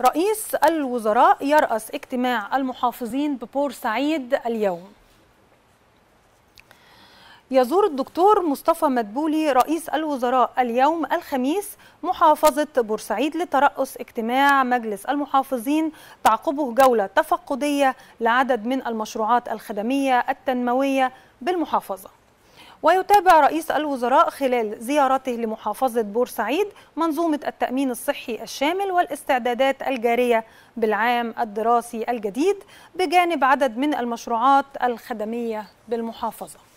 رئيس الوزراء يرأس اجتماع المحافظين ببورسعيد اليوم يزور الدكتور مصطفى مدبولي رئيس الوزراء اليوم الخميس محافظة بورسعيد لترأس اجتماع مجلس المحافظين تعقبه جولة تفقدية لعدد من المشروعات الخدمية التنموية بالمحافظة ويتابع رئيس الوزراء خلال زيارته لمحافظة بورسعيد منظومة التأمين الصحي الشامل والاستعدادات الجارية بالعام الدراسي الجديد بجانب عدد من المشروعات الخدمية بالمحافظة